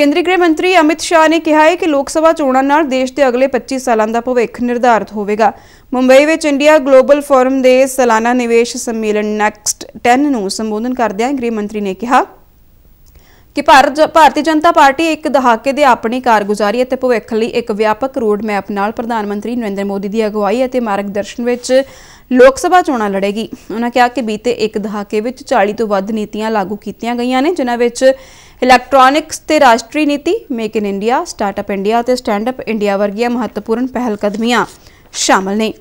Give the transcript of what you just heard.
ਕੇਂਦਰੀ ਗ੍ਰਹਿ ਮੰਤਰੀ ਅਮਿਤ ਸ਼ਾਹ ਨੇ ਕਿਹਾ ਹੈ ਕਿ ਲੋਕ ਸਭਾ ਚੋਣਾਂ ਨਾਲ ਦੇਸ਼ ਦੇ ਅਗਲੇ 25 ਸਾਲਾਂ ਦਾ ਭਵਿੱਖ ਨਿਰਧਾਰਿਤ ਹੋਵੇਗਾ ਮੁੰਬਈ ਵਿੱਚ ਇੰਡੀਆ ਗਲੋਬਲ ਫੋਰਮ ਦੇ ਸਾਲਾਨਾ ਨਿਵੇਸ਼ ਸੰਮੇਲਨ ਨੈਕਸਟ 10 ਨੂੰ ਸੰਬੋਧਨ ਕਰਦਿਆਂ ਗ੍ਰਹਿ ਮੰਤਰੀ ਨੇ ਕਿਹਾ ਕਿ ਭਾਰਤ ਭਾਰਤੀ ਜਨਤਾ ਪਾਰਟੀ ਇੱਕ ਦਹਾਕੇ ਦੇ ਆਪਣੀ ਕਾਰਗੁਜ਼ਾਰੀ ਅਤੇ ਭਵਿੱਖ ਲਈ ਇੱਕ ਵਿਆਪਕ ਰੋਡ ਮੈਪ ਨਾਲ ਪ੍ਰਧਾਨ ਮੰਤਰੀ ਨਰਿੰਦਰ ਮੋਦੀ ਦੀ ਅਗਵਾਈ ਅਤੇ ਮਾਰਗਦਰਸ਼ਨ ਵਿੱਚ ਲੋਕ ਸਭਾ ਚੋਣਾਂ ਲੜੇਗੀ ਉਹਨਾਂ ਕਿਹਾ ਕਿ ਬੀਤੇ ਇੱਕ ਦਹਾਕੇ ਵਿੱਚ 40 ਤੋਂ ਵੱਧ ਨੀਤੀਆਂ ਲਾਗੂ ਕੀਤੀਆਂ ਗਈਆਂ ਨੇ ਜਿਨ੍ਹਾਂ ਵਿੱਚ ਇਲੈਕਟ੍ਰੋਨਿਕਸ ਤੇ ਰਾਸ਼ਟਰੀ ਨੀਤੀ make in India startup India ਤੇ ਸਟੈਂਡ ਅਪ ਇੰਡੀਆ ਵਰਗੀਆਂ ਮਹੱਤਵਪੂਰਨ ਪਹਿਲ ਕਦਮੀਆਂ ਸ਼ਾਮਲ ਨੇ